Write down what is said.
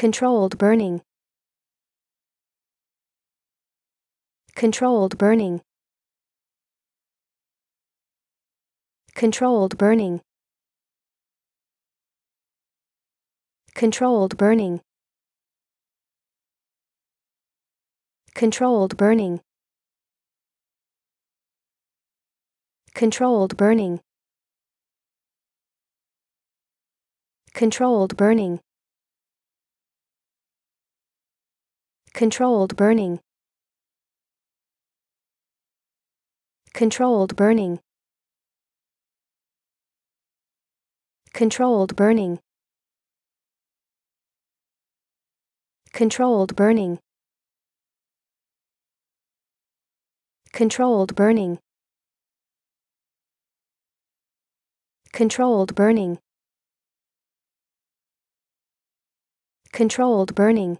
Controlled burning. Controlled burning. Controlled burning. Controlled burning. Controlled burning. Controlled burning. Controlled burning. Controlled burning. Controlled burning. Controlled burning. Controlled burning. Controlled burning. Controlled burning. Controlled burning.